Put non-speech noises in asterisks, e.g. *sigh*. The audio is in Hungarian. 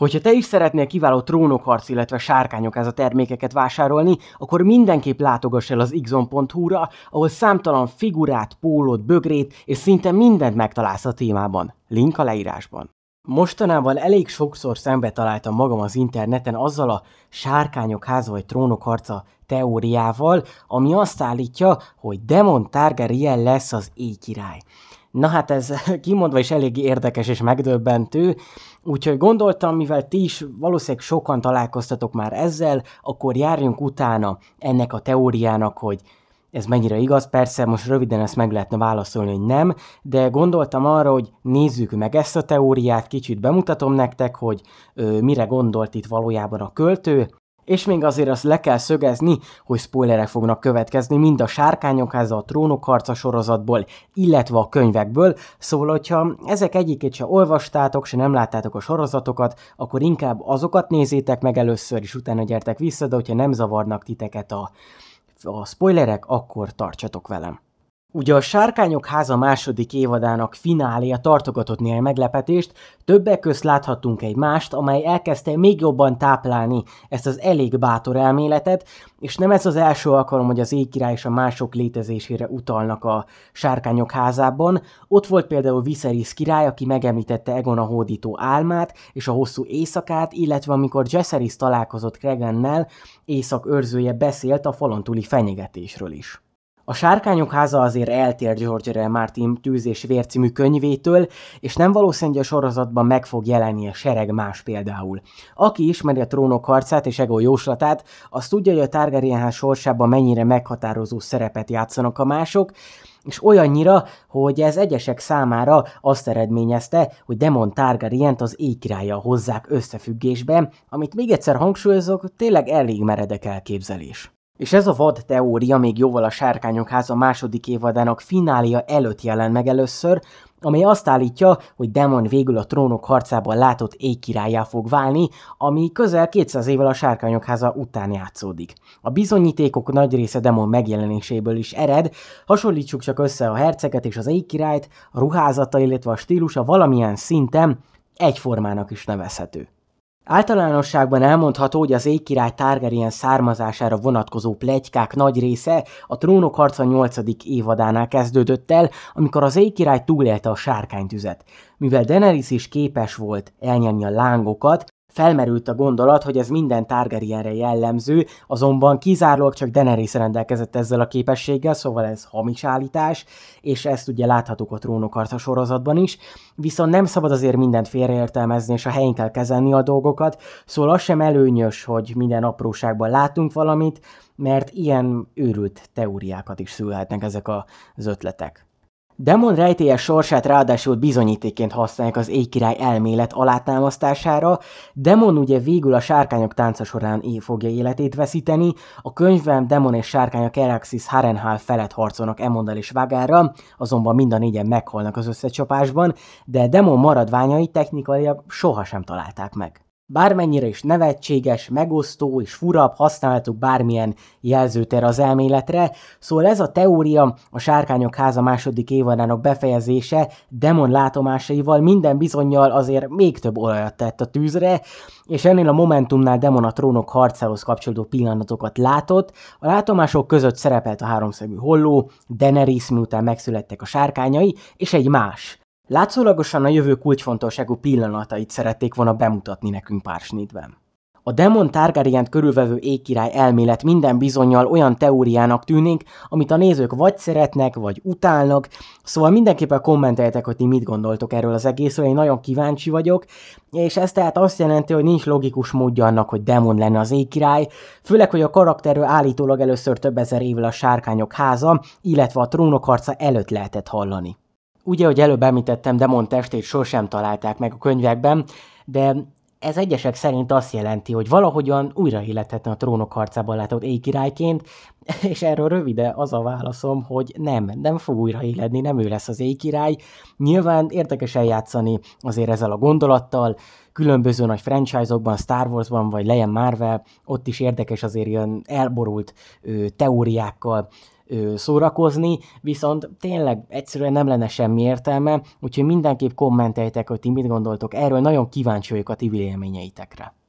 Hogyha te is szeretnél kiváló trónokharc, illetve sárkányok ez a termékeket vásárolni, akkor mindenképp látogass el az xon.hu-ra, ahol számtalan figurát, pólót, bögrét és szinte mindent megtalálsz a témában. Link a leírásban. Mostanában elég sokszor szembe találtam magam az interneten azzal a sárkányok háza vagy trónok harca teóriával, ami azt állítja, hogy Demon Targaryen lesz az éjkirály. Na hát ez *laughs* kimondva is eléggé érdekes és megdöbbentő, úgyhogy gondoltam, mivel ti is valószínűleg sokan találkoztatok már ezzel, akkor járjunk utána ennek a teóriának, hogy ez mennyire igaz, persze most röviden ezt meg lehetne válaszolni, hogy nem, de gondoltam arra, hogy nézzük meg ezt a teóriát, kicsit bemutatom nektek, hogy ö, mire gondolt itt valójában a költő, és még azért azt le kell szögezni, hogy spoilerek fognak következni mind a sárkányokháza, a trónok harca sorozatból, illetve a könyvekből, szóval hogyha ezek egyikét se olvastátok, se nem láttátok a sorozatokat, akkor inkább azokat nézzétek meg először, és utána gyertek vissza, de hogyha nem zavarnak titeket a, a spoilerek, akkor tartsatok velem. Ugye a Sárkányok háza második évadának fináléja tartogatott néhány meglepetést, többek közt láthatunk egy mást, amely elkezdte még jobban táplálni ezt az elég bátor elméletet, és nem ez az első alkalom, hogy az égkirály és a mások létezésére utalnak a Sárkányok házában. Ott volt például Viserys király, aki megemlítette Egon a hódító álmát és a hosszú éjszakát, illetve amikor Jesseris találkozott Kregennel, éjszak őrzője beszélt a túli fenyegetésről is. A Sárkányok háza azért eltér George R. Martin tűz és vér című könyvétől, és nem valószínű, hogy a sorozatban meg fog jelenni a sereg más például. Aki ismeri a trónok harcát és Ego jóslatát, az tudja, hogy a Targaryen ház sorsában mennyire meghatározó szerepet játszanak a mások, és olyannyira, hogy ez egyesek számára azt eredményezte, hogy Demon targaryen az éjkirálya hozzák összefüggésben, amit még egyszer hangsúlyozok, tényleg elég meredek elképzelés. És ez a vad teória még jóval a Sárkányok háza második évadának finália előtt jelen meg először, amely azt állítja, hogy Demon végül a trónok harcában látott éjkirályá fog válni, ami közel 200 évvel a Sárkányok háza után játszódik. A bizonyítékok nagy része Demon megjelenéséből is ered, hasonlítsuk csak össze a herceget és az éjkirályt, a ruházata, illetve a stílusa valamilyen szinten egyformának is nevezhető. Általánosságban elmondható, hogy az égkirály Targaryen származására vonatkozó plegykák nagy része a Trónok harca 8. évadánál kezdődött el, amikor az égkirály túlélte a sárkánytüzet. Mivel Daenerys is képes volt elnyerni a lángokat, Felmerült a gondolat, hogy ez minden Targaryenre jellemző, azonban kizárólag csak Daenerys rendelkezett ezzel a képességgel, szóval ez hamis állítás, és ezt ugye láthatók a trónokarta sorozatban is, viszont nem szabad azért mindent félreértelmezni és a helyén kell kezelni a dolgokat, szóval az sem előnyös, hogy minden apróságban látunk valamit, mert ilyen őrült teóriákat is szülhetnek ezek az ötletek. Demon rejtélyes sorsát ráadásul bizonyítéként használják az éjkirály elmélet alátámasztására, Demon ugye végül a sárkányok tánca során éj fogja életét veszíteni, a könyvben Demon és a Keraxis Harenhal felett harcolnak Emondal és Vágára, azonban mind a négyen meghalnak az összecsapásban, de Demon maradványai technikailag sohasem találták meg. Bármennyire is nevetséges, megosztó és furabb használtuk bármilyen jelzőt az elméletre, szóval ez a teória a Sárkányok háza második évadának befejezése demon látomásaival minden bizonyal azért még több olajat tett a tűzre, és ennél a Momentumnál demon a trónok harcához kapcsolódó pillanatokat látott. A látomások között szerepelt a háromszögű holló, Daenerys miután megszülettek a sárkányai, és egy más, Látszólagosan a jövő kulcsfontosságú pillanatait szerették volna bemutatni nekünk Pársnitben. A Demon Targaryen körülvevő égkirály elmélet minden bizonyal olyan teóriának tűnik, amit a nézők vagy szeretnek, vagy utálnak, szóval mindenképpen kommenteljetek, hogy ti mit gondoltok erről az egészről, én nagyon kíváncsi vagyok, és ez tehát azt jelenti, hogy nincs logikus módja annak, hogy Demon lenne az égkirály, főleg, hogy a karakterről állítólag először több ezer évvel a sárkányok háza, illetve a trónok harca előtt lehetett hallani. Ugye, hogy előbb említettem, Demon testét sosem találták meg a könyvekben, de ez egyesek szerint azt jelenti, hogy valahogyan újra a trónok harcában látott éj királyként, *laughs* és erről rövide az a válaszom, hogy nem, nem fog életni, nem ő lesz az éj király. Nyilván érdekes eljátszani azért ezzel a gondolattal, különböző nagy franchise-okban, Star Wars-ban, vagy legyen Marvel, ott is érdekes azért ilyen elborult ö, teóriákkal szórakozni, viszont tényleg egyszerűen nem lenne semmi értelme, úgyhogy mindenképp kommenteljtek, hogy ti mit gondoltok erről, nagyon kíváncsi vagyok a ti véleményeitekre.